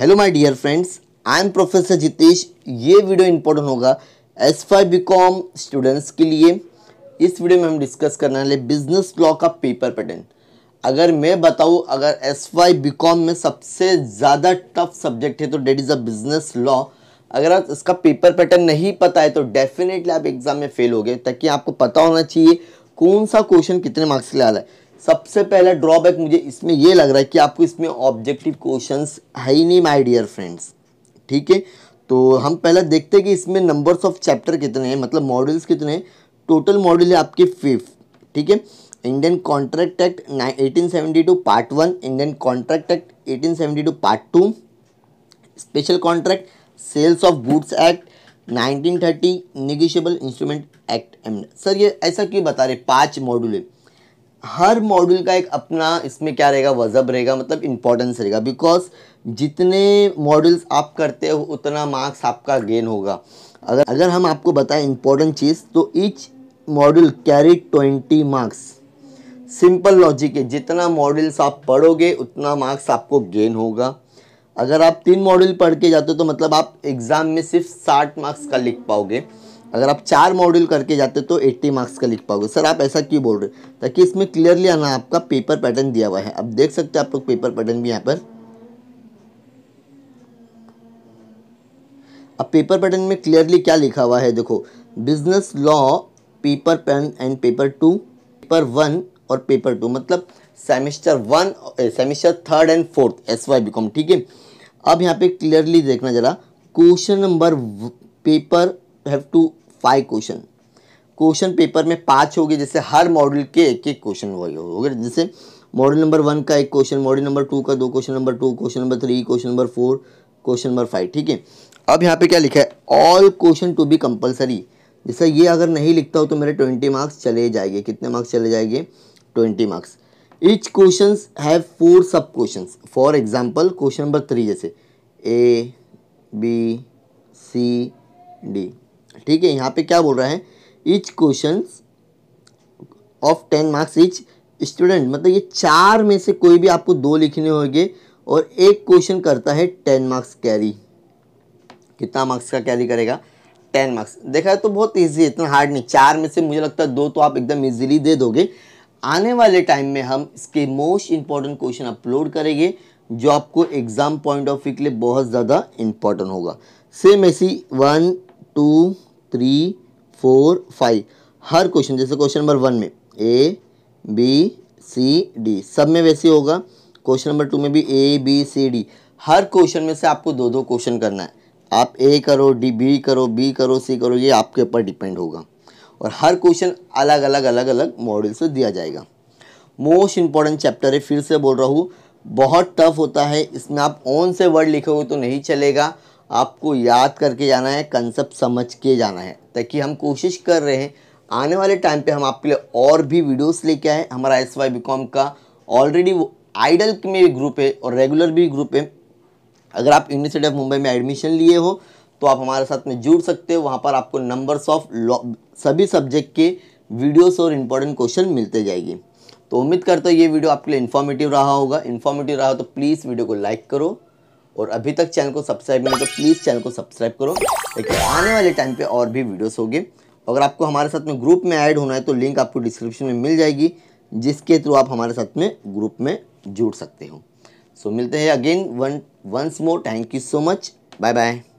hello my dear friends I am professor Jitesh ये video important होगा S five B com students के लिए इस वीडियो में हम डिस्कस करने वाले बिजनेस लॉ का पेपर पैटर्न अगर मैं बताऊँ अगर एस फाइव बी कॉम में सबसे ज़्यादा टफ सब्जेक्ट है तो that is a business law अगर आप इसका पेपर पैटर्न नहीं पता है तो डेफिनेटली आप एग्ज़ाम में फेल हो गए ताकि आपको पता होना चाहिए कौन सा क्वेश्चन कितने मार्क्स के लिए आ रहा है सबसे पहला ड्रॉबैक मुझे इसमें ये लग रहा है कि आपको इसमें ऑब्जेक्टिव क्वेश्चंस है ही नहीं माय डियर फ्रेंड्स ठीक है तो हम पहले देखते हैं कि इसमें नंबर्स ऑफ चैप्टर कितने हैं मतलब मॉड्यूल्स कितने हैं टोटल मॉड्यूल है आपके फिफ्थ ठीक है Indian contract act two part one Indian contract act two part two special contract sales of goods act 1930 negotiable instrument act M sir ये ऐसा क्यों बता रहे पांच मॉड्यूल है हर मॉड्यूल का एक अपना इसमें क्या रहेगा वजब रहेगा मतलब इम्पोर्टेंस रहेगा बिकॉज जितने मॉड्यूल्स आप करते हो उतना मार्क्स आपका गेन होगा अगर अगर हम आपको बताएं इम्पोर्टेंट चीज़ तो each module carry twenty marks simple logic है जितना मॉड्यूल्स आप पढ़ोगे उतना मार्क्स आपको गेन होगा अगर आप तीन मॉड्यूल पढ़ के जाते हो तो मतलब आप एग्ज़ाम में सिर्फ साठ मार्क्स का लिख पाओगे अगर आप चार मॉड्यूल करके जाते तो 80 मार्क्स का लिख पाओगे सर आप ऐसा क्यों बोल रहे ताकि इसमें क्लियरली आना आपका पेपर पैटर्न दिया हुआ है अब देख सकते हो आप लोग पेपर पैटर्न भी यहाँ पर अब पेपर पैटर्न में क्लियरली क्या लिखा हुआ है देखो business law paper pen and paper two paper one और पेपर टू मतलब semester one semester third and fourth S Y B com ठीक है अब यहाँ पे क्लियरली देखना जरा question number paper have two five question question paper में पाँच हो गए जैसे हर मॉडल के एक एक क्वेश्चन वाले हो गए जैसे मॉडल नंबर वन का एक क्वेश्चन मॉडल नंबर टू का दो question number two question number three question number four question number five ठीक है अब यहाँ पे क्या लिखा है all question to be compulsory जैसे ये अगर नहीं लिखता हो तो मेरे ट्वेंटी मार्क्स चले जाएंगे कितने मार्क्स चले जाएंगे twenty marks each question have four sub question for example question number three जैसे ए बी ठीक है यहाँ पे क्या बोल रहा है each question of ten marks each student मतलब ये चार में से कोई भी आपको दो लिखने होंगे और एक क्वेश्चन करता है टेन मार्क्स कैरी कितना मार्क्स का कैरी करेगा टेन मार्क्स देखा है तो बहुत ईजी है इतना हार्ड नहीं चार में से मुझे लगता है दो तो आप एकदम ईजिली दे दोगे आने वाले टाइम में हम इसके मोस्ट इंपॉर्टेंट क्वेश्चन अपलोड करेंगे जो आपको एग्ज़ाम पॉइंट ऑफ व्यू के लिए बहुत ज़्यादा इंपॉर्टेंट होगा सेम ऐसी one two three four five हर क्वेश्चन जैसे क्वेश्चन नंबर वन में ए बी सी डी सब में वैसे होगा क्वेश्चन नंबर टू में भी ए बी सी डी हर क्वेश्चन में से आपको दो दो क्वेश्चन करना है आप ए करो डी बी करो बी करो सी करो ये आपके ऊपर डिपेंड होगा और हर क्वेश्चन अलग अलग अलग अलग मॉडल से दिया जाएगा मोस्ट इंपॉर्टेंट चैप्टर है फिर से बोल रहा हूँ बहुत टफ होता है इसमें आप ऑन से वर्ड लिखे तो नहीं चलेगा आपको याद करके जाना है कंसेप्ट समझ के जाना है ताकि हम कोशिश कर रहे हैं आने वाले टाइम पे हम आपके लिए और भी वीडियोस लेके आए हमारा एस वाई का ऑलरेडी वो आइडल में भी ग्रुप है और रेगुलर भी ग्रुप है अगर आप यूनिवर्सिटी ऑफ मुंबई में एडमिशन लिए हो तो आप हमारे साथ में जुड़ सकते हो वहाँ पर आपको नंबर्स ऑफ सभी सब्जेक्ट के वीडियोस और इम्पोर्टेंट क्वेश्चन मिलते जाएगी तो उम्मीद करता हूँ ये वीडियो आपके लिए इन्फॉर्मेटिव रहा होगा इन्फॉर्मेटिव रहा हो तो प्लीज़ वीडियो को लाइक करो और अभी तक चैनल को सब्सक्राइब नहीं तो प्लीज़ चैनल को सब्सक्राइब करो ताकि आने वाले टाइम पे और भी वीडियोस होंगे अगर आपको हमारे साथ में ग्रुप में ऐड होना है तो लिंक आपको डिस्क्रिप्शन में मिल जाएगी जिसके थ्रू आप हमारे साथ में ग्रुप में जुड़ सकते हो सो so, मिलते हैं again one once more thank you so much bye bye